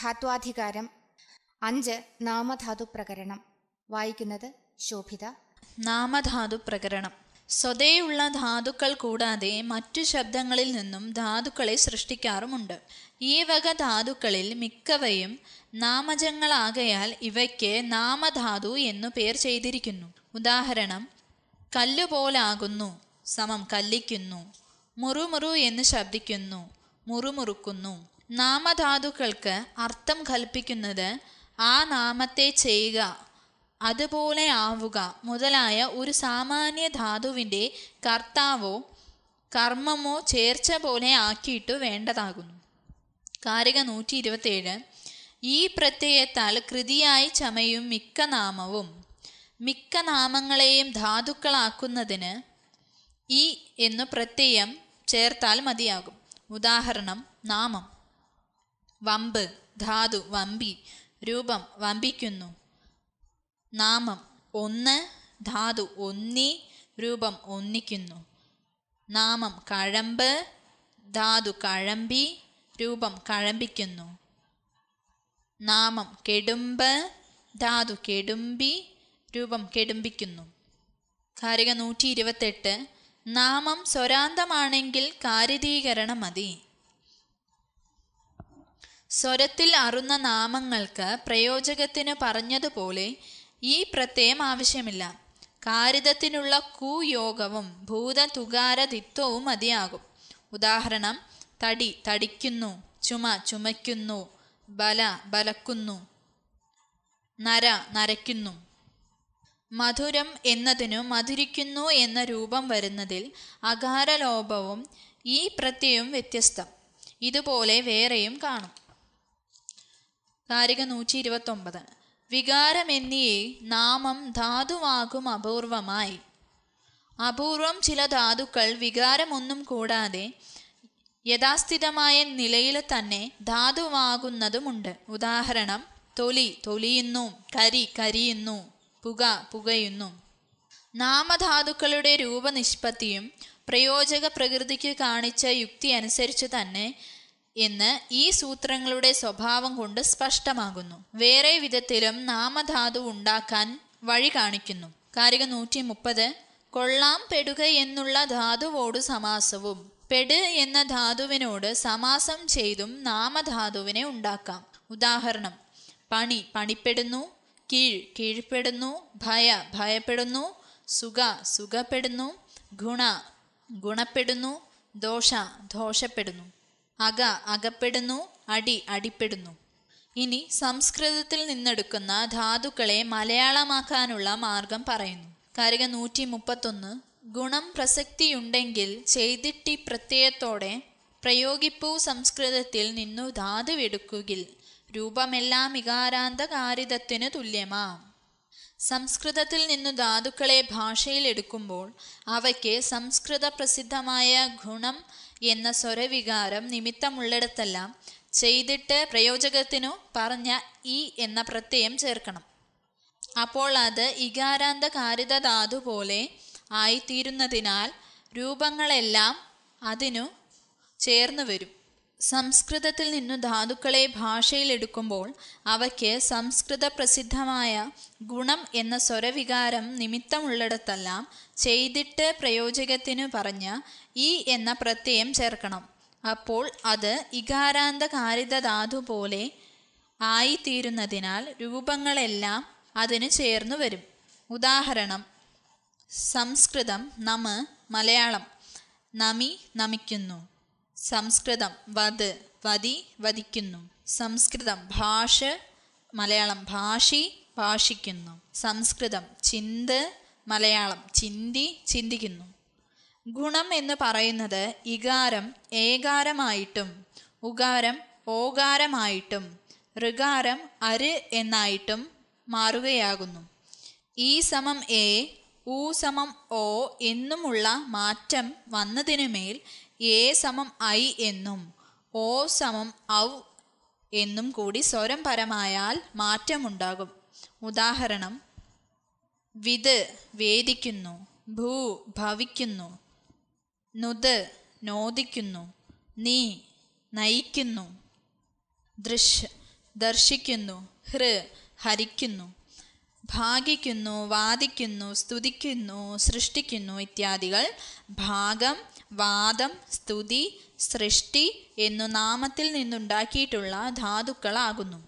ധാത്വാധികാരം അഞ്ച് നാമധാതു പ്രകരണം വായിക്കുന്നത് ശോഭിത നാമധാതു പ്രകരണം സ്വതേയുള്ള ധാതുക്കൾ കൂടാതെ മറ്റു ശബ്ദങ്ങളിൽ നിന്നും ധാതുക്കളെ സൃഷ്ടിക്കാറുമുണ്ട് ഈ വക ധാതുക്കളിൽ മിക്കവയും നാമജങ്ങളാകയാൽ ഇവയ്ക്ക് നാമധാതു എന്നു പേർ ചെയ്തിരിക്കുന്നു ഉദാഹരണം കല്ലുപോലാകുന്നു സമം കല്ലിക്കുന്നു മുറുമുറു എന്ന് ശബ്ദിക്കുന്നു മുറുമുറുക്കുന്നു നാമധാതുക്കൾക്ക് അർത്ഥം കൽപ്പിക്കുന്നത് ആ നാമത്തെ ചെയ്യുക അതുപോലെ ആവുക മുതലായ ഒരു സാമാന്യ ധാതുവിൻ്റെ കർത്താവോ കർമ്മമോ ചേർച്ച പോലെ ആക്കിയിട്ടു വേണ്ടതാകുന്നു കാരിക നൂറ്റി ഇരുപത്തേഴ് ഈ പ്രത്യയത്താൽ കൃതിയായി ചമയും മിക്ക നാമവും മിക്ക നാമങ്ങളെയും ധാതുക്കളാക്കുന്നതിന് ഈ എന്നു പ്രത്യയം ചേർത്താൽ മതിയാകും ഉദാഹരണം നാമം വമ്പ് ധാതു വമ്പി രൂപം വമ്പിക്കുന്നു നാമം ഒന്ന് ധാതു ഒന്നി രൂപം ഒന്നിക്കുന്നു നാമം കഴമ്പ് ധാതു കഴമ്പി രൂപം കഴമ്പിക്കുന്നു നാമം കെടുമ്പ് ധാതു കെടുമ്പി രൂപം കെടുമ്പിക്കുന്നു കാരിക നൂറ്റി ഇരുപത്തെട്ട് നാമം സ്വരാന്തമാണെങ്കിൽ കാരിതീകരണം മതി സ്വരത്തിൽ അറുന്ന നാമങ്ങൾക്ക് പ്രയോജകത്തിന് പറഞ്ഞതുപോലെ ഈ പ്രത്യയം ആവശ്യമില്ല കാരിതത്തിനുള്ള കുയോഗവും ഭൂതതുകാരതിത്വവും മതിയാകും ഉദാഹരണം തടി തടിക്കുന്നു ചുമ ചുമയ്ക്കുന്നു ബല ബലക്കുന്നു നര നരയ്ക്കുന്നു മധുരം എന്നതിനു മധുരിക്കുന്നു എന്ന രൂപം വരുന്നതിൽ അകാരലോപവും ഈ പ്രത്യയവും വ്യത്യസ്തം ഇതുപോലെ വേറെയും കാണും കാരിക നൂറ്റി ഇരുപത്തൊമ്പത് വികാരമെന്നിയെ നാമം ധാതുവാകും അപൂർവമായി അപൂർവം ചില ധാതുക്കൾ വികാരമൊന്നും കൂടാതെ യഥാസ്ഥിതമായ നിലയിൽ തന്നെ ധാതുവാകുന്നതുമുണ്ട് ഉദാഹരണം തൊലി തൊലിയുന്നു കരി കരിയുന്നു പുക പുകയുന്നു നാമധാതുക്കളുടെ രൂപനിഷ്പത്തിയും പ്രയോജക പ്രകൃതിക്ക് കാണിച്ച യുക്തി അനുസരിച്ച് തന്നെ എന്ന് ഈ സൂത്രങ്ങളുടെ സ്വഭാവം കൊണ്ട് സ്പഷ്ടമാകുന്നു വേറെ വിധത്തിലും നാമധാതു ഉണ്ടാക്കാൻ വഴി കാണിക്കുന്നു കാരിക നൂറ്റി മുപ്പത് കൊള്ളാം പെടുക എന്നുള്ള ധാതുവോട് സമാസവും പെട് എന്ന ധാതുവിനോട് സമാസം ചെയ്തും നാമധാതുവിനെ ഉണ്ടാക്കാം ഉദാഹരണം പണി പണിപ്പെടുന്നു കീഴ് കീഴ്പ്പെടുന്നു ഭയ ഭയപ്പെടുന്നു സുഖ സുഖപ്പെടുന്നു ഗുണ ഗുണപ്പെടുന്നു ദോഷ ദോഷപ്പെടുന്നു അക അകപ്പെടുന്നു അടി അടിപ്പെടുന്നു ഇനി സംസ്കൃതത്തിൽ നിന്നെടുക്കുന്ന ധാതുക്കളെ മലയാളമാക്കാനുള്ള മാർഗം പറയുന്നു കാരിക നൂറ്റി മുപ്പത്തൊന്ന് ഗുണം പ്രസക്തിയുണ്ടെങ്കിൽ ചെയ്തിട്ടി പ്രത്യയത്തോടെ പ്രയോഗിപ്പൂ സംസ്കൃതത്തിൽ നിന്നു ധാതുവെടുക്കുകിൽ രൂപമെല്ലാം വികാരാന്തകാരിതത്തിനു തുല്യമാം സംസ്കൃതത്തിൽ നിന്നു ധാതുക്കളെ ഭാഷയിൽ എടുക്കുമ്പോൾ അവയ്ക്ക് സംസ്കൃത പ്രസിദ്ധമായ ഗുണം എന്ന സ്വരവികാരം നിമിത്തമുള്ളിടത്തെല്ലാം ചെയ്തിട്ട് പ്രയോജകത്തിനു പറഞ്ഞ ഇ എന്ന പ്രത്യയം ചേർക്കണം അപ്പോൾ അത് ഇകാരാന്തകാരിത ധാതു പോലെ ആയിത്തീരുന്നതിനാൽ രൂപങ്ങളെല്ലാം അതിനു ചേർന്നു വരും സംസ്കൃതത്തിൽ നിന്നു ധാതുക്കളെ ഭാഷയിലെടുക്കുമ്പോൾ അവയ്ക്ക് സംസ്കൃത പ്രസിദ്ധമായ ഗുണം എന്ന സ്വരവികാരം നിമിത്തമുള്ളിടത്തെല്ലാം ചെയ്തിട്ട് പ്രയോജകത്തിനു പറഞ്ഞ ഈ എന്ന പ്രത്യയം ചേർക്കണം അപ്പോൾ അത് ഇകാരാന്തകാരിത ധാതു പോലെ ആയിത്തീരുന്നതിനാൽ രൂപങ്ങളെല്ലാം അതിന് ചേർന്നു വരും ഉദാഹരണം സംസ്കൃതം നമ് മലയാളം നമി നമിക്കുന്നു സംസ്കൃതം വത് വതി വധിക്കുന്നു സംസ്കൃതം ഭാഷ മലയാളം ഭാഷി ഭാഷിക്കുന്നു സംസ്കൃതം ചിന്ത് മലയാളം ചിന്തി ചിന്തിക്കുന്നു ഗുണം എന്ന് പറയുന്നത് ഇകാരം ഏകാരമായിട്ടും ഉകാരം ഓകാരമായിട്ടും ഋകാരം അര് എന്നായിട്ടും മാറുകയാകുന്നു ഈ സമം എ ഉ സമം ഒ എന്നുമുള്ള മാറ്റം വന്നതിനുമേൽ എ സമം ഐ എന്നും ഓ സമം ഔ എന്നും കൂടി സ്വരം പരമായാൽ മാറ്റമുണ്ടാകും ഉദാഹരണം വിത് വേദിക്കുന്നു ഭൂ ഭവിക്കുന്നു നുത് നോദിക്കുന്നു നീ നയിക്കുന്നു ദൃശ് ദർശിക്കുന്നു ഹൃ ഹരിക്കുന്നു ഭാഗിക്കുന്നു വാദിക്കുന്നു സ്തുതിക്കുന്നു സൃഷ്ടിക്കുന്നു ഇത്യാദികൾ ഭാഗം വാദം സ്തുതി സൃഷ്ടി എന്നു നാമത്തിൽ നിന്നുണ്ടാക്കിയിട്ടുള്ള ധാതുക്കളാകുന്നു